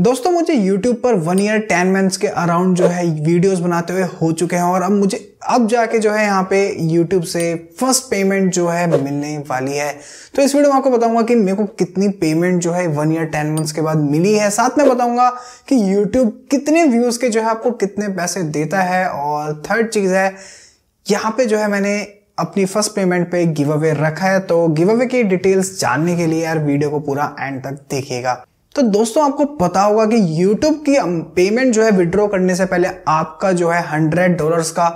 दोस्तों मुझे YouTube पर वन ईयर टेन मंथ्स के अराउंड जो है वीडियोस बनाते हुए हो चुके हैं और अब मुझे अब जाके जो है यहाँ पे YouTube से फर्स्ट पेमेंट जो है मिलने वाली है तो इस वीडियो में आपको बताऊंगा कि मेरे को कितनी पेमेंट जो है वन ईयर टेन मंथ्स के बाद मिली है साथ में बताऊंगा कि YouTube कितने व्यूज़ के जो है आपको कितने पैसे देता है और थर्ड चीज़ है यहाँ पे जो है मैंने अपनी फर्स्ट पेमेंट पे गिव अवे रखा है तो गिव अवे की डिटेल्स जानने के लिए यार वीडियो को पूरा एंड तक देखिएगा तो दोस्तों आपको पता होगा कि यूट्यूब की पेमेंट जो है विड्रॉ करने से पहले आपका जो है हंड्रेड डॉलर्स का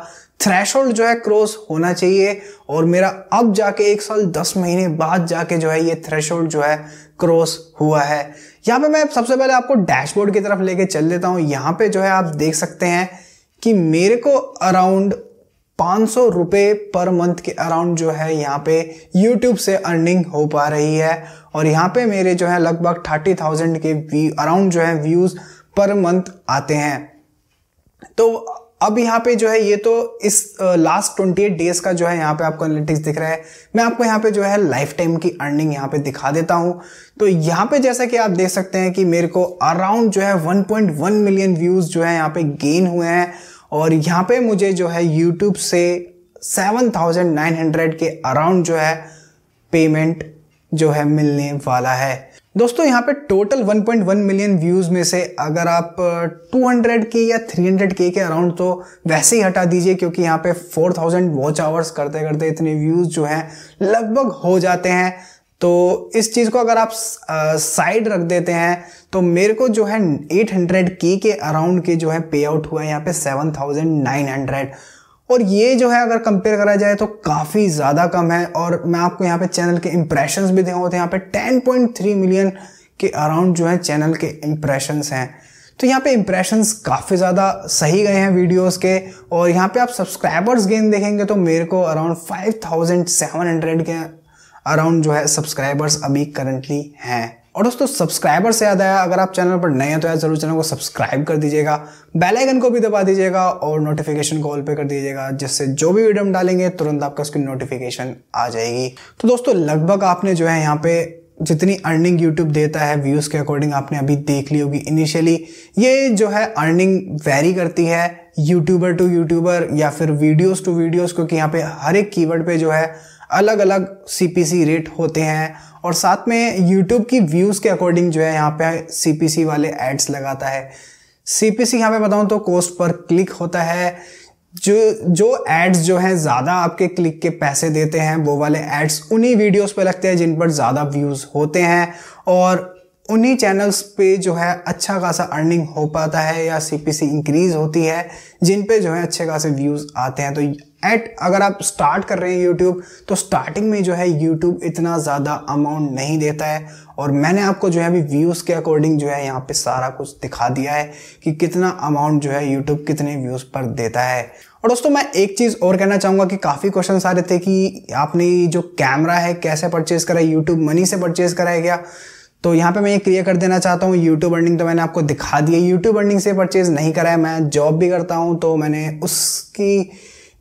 थ्रेश जो है क्रॉस होना चाहिए और मेरा अब जाके एक साल दस महीने बाद जाके जो है ये थ्रेश जो है क्रॉस हुआ है यहाँ पे मैं सबसे पहले आपको डैशबोर्ड की तरफ लेके चल देता हूँ यहाँ पे जो है आप देख सकते हैं कि मेरे को अराउंड 500 रुपए पर मंथ के अराउंड जो है यहाँ पे यूट्यूब से अर्निंग हो पा रही है और यहाँ पे मेरे जो है लगभग 30,000 के अराउंड जो है व्यूज़ पर मंथ आते हैं तो अब यहाँ पे जो है ये तो इस लास्ट ट्वेंटी एट डेज का जो है यहाँ पे आपको एनालिटिक्स दिख रहा है मैं आपको यहाँ पे जो है लाइफ टाइम की अर्निंग यहाँ पे दिखा देता हूँ तो यहाँ पे जैसा कि आप देख सकते हैं कि मेरे को अराउंड जो है 1.1 मिलियन व्यूज जो है यहाँ पे गेन हुए हैं और यहाँ पे मुझे जो है यूट्यूब से 7,900 के अराउंड जो है पेमेंट जो है मिलने वाला है दोस्तों यहाँ पे टोटल 1.1 मिलियन व्यूज़ में से अगर आप 200 के या 300 के के अराउंड तो वैसे ही हटा दीजिए क्योंकि यहाँ पे 4000 वॉच आवर्स करते करते इतने व्यूज़ जो हैं लगभग हो जाते हैं तो इस चीज़ को अगर आप साइड रख देते हैं तो मेरे को जो है 800 के के अराउंड के जो है पे आउट हुआ है यहाँ पे 7900 और ये जो है अगर कंपेयर करा जाए तो काफ़ी ज़्यादा कम है और मैं आपको यहाँ पे चैनल के इम्प्रेशंस भी देखूँ तो यहाँ पे 10.3 मिलियन के अराउंड जो है चैनल के इम्प्रेशंस हैं तो यहाँ पे इम्प्रेशंस काफ़ी ज़्यादा सही गए हैं वीडियोस के और यहाँ पे आप सब्सक्राइबर्स गेन देखेंगे तो मेरे को अराउंड 5700 के अराउंड जो है सब्सक्राइबर्स अभी करंटली हैं और दोस्तों सब्सक्राइबर से याद आया अगर आप चैनल पर नए हैं तो यार जरूर चैनल को सब्सक्राइब कर दीजिएगा बेल आइकन को भी दबा दीजिएगा और नोटिफिकेशन को ऑल पे कर दीजिएगा जिससे जो भी वीडियो हम डालेंगे तुरंत आपका उसकी नोटिफिकेशन आ जाएगी तो दोस्तों लगभग आपने जो है यहाँ पे जितनी अर्निंग यूट्यूब देता है व्यूज़ के अकॉर्डिंग आपने अभी देख ली होगी इनिशियली ये जो है अर्निंग वेरी करती है यूट्यूबर टू यूट्यूबर या फिर वीडियोस टू वीडियोस क्योंकि यहाँ पे हर एक कीवर्ड पे जो है अलग अलग सी रेट होते हैं और साथ में यूट्यूब की व्यूज़ के अकॉर्डिंग जो है यहाँ पे सी वाले एड्स लगाता है सी पी सी यहाँ पे बताऊँ तो कोस्ट पर क्लिक होता है जो जो एड्स जो हैं ज़्यादा आपके क्लिक के पैसे देते हैं वो वाले एड्स उन्हीं वीडियोस पे लगते हैं जिन पर ज़्यादा व्यूज़ होते हैं और उन्हीं चैनल्स पे जो है अच्छा खासा अर्निंग हो पाता है या सी पी सी इंक्रीज़ होती है जिन पे जो है अच्छे खासे व्यूज़ आते हैं तो एट अगर आप स्टार्ट कर रहे हैं यूट्यूब तो स्टार्टिंग में जो है यूट्यूब इतना ज़्यादा अमाउंट नहीं देता है और मैंने आपको जो है अभी व्यूज़ के अकॉर्डिंग जो है यहाँ पे सारा कुछ दिखा दिया है कि कितना अमाउंट जो है यूट्यूब कितने व्यूज़ पर देता है और दोस्तों मैं एक चीज़ और कहना चाहूँगा कि काफ़ी क्वेश्चन आ रहे थे कि आपने जो कैमरा है कैसे परचेज़ करा है यूट्यूब मनी से परचेज़ करा है क्या तो यहाँ पे मैं ये क्लियर कर देना चाहता हूँ यूट्यूब अर्निंग तो मैंने आपको दिखा दिया यूट्यूब अर्निंग से परचेज़ नहीं करा है मैं जॉब भी करता हूँ तो मैंने उसकी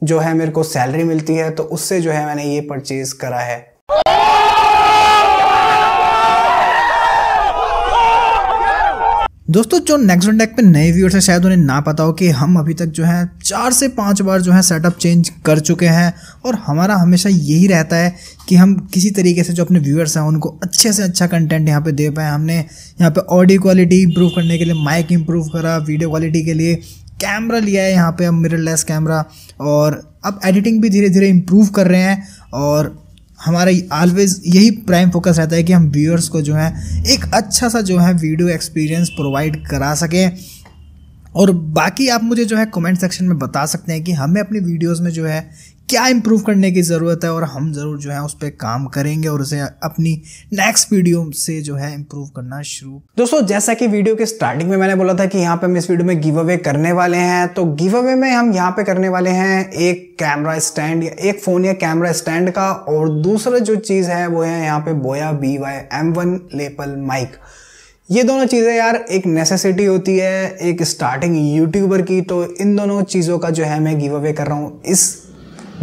जो है मेरे को सैलरी मिलती है तो उससे जो है मैंने ये परचेज करा है दोस्तों जो नेक्सोन टेक पे नए व्यूअर्स हैं शायद उन्हें ना पता हो कि हम अभी तक जो है चार से पांच बार जो है सेटअप चेंज कर चुके हैं और हमारा हमेशा यही रहता है कि हम किसी तरीके से जो अपने व्यूअर्स हैं उनको अच्छे से अच्छा कंटेंट यहाँ पे दे पाए हमने यहाँ पे ऑडियो क्वालिटी इंप्रूव करने के लिए माइक इंप्रूव करा वीडियो क्वालिटी के लिए कैमरा लिया है यहाँ पे मिरर मिररलेस कैमरा और अब एडिटिंग भी धीरे धीरे इम्प्रूव कर रहे हैं और हमारा ऑलवेज यही प्राइम फोकस रहता है कि हम व्यूअर्स को जो है एक अच्छा सा जो है वीडियो एक्सपीरियंस प्रोवाइड करा सकें और बाकी आप मुझे जो है कमेंट सेक्शन में बता सकते हैं कि हमें अपनी वीडियोस में जो है क्या इम्प्रूव करने की ज़रूरत है और हम ज़रूर जो है उस पर काम करेंगे और उसे अपनी नेक्स्ट वीडियो से जो है इम्प्रूव करना शुरू दोस्तों जैसा कि वीडियो के स्टार्टिंग में मैंने बोला था कि यहाँ पे हम इस वीडियो में गिव अवे करने वाले हैं तो गिव अवे में हम यहाँ पे करने वाले हैं एक कैमरा स्टैंड या एक फ़ोन या कैमरा स्टैंड का और दूसरा जो चीज़ है वो है यहाँ पे Boya B Y M one lapel mic ये दोनों चीज़ें यार एक नेसेसिटी होती है एक स्टार्टिंग यूट्यूबर की तो इन दोनों चीज़ों का जो है मैं गिव अवे कर रहा हूँ इस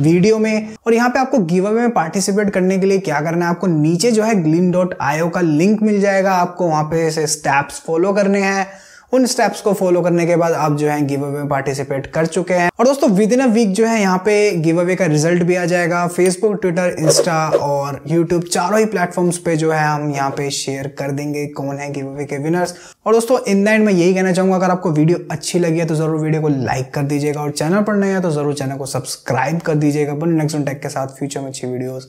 वीडियो में और यहाँ पे आपको गिव अवे में पार्टिसिपेट करने के लिए क्या करना है आपको नीचे जो है ग्लीन डॉट आईओ का लिंक मिल जाएगा आपको वहां पे स्टेप्स फॉलो करने हैं उन स्टेप्स को फॉलो करने के बाद आप जो है गिव अवे में पार्टिसिपेट कर चुके हैं और दोस्तों विद इन अ वीक जो है यहाँ पे गिव अवे का रिजल्ट भी आ जाएगा फेसबुक ट्विटर इंस्टा और यूट्यूब चारों ही प्लेटफॉर्म्स पे जो है हम यहाँ पे शेयर कर देंगे कौन है गिव अवे के विनर्स और दोस्तों इन द एंड मैं यही कहना चाहूंगा अगर आपको वीडियो अच्छी लगी है तो जरूर वीडियो को लाइक कर दीजिएगा और चैनल पर नहीं है तो जरूर चैनल को सब्सक्राइब कर दीजिएगा बन नेक्स्ट टेक के साथ फ्यूचर में अच्छी वीडियोज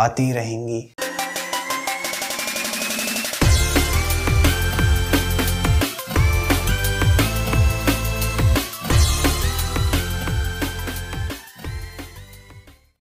आती रहेंगी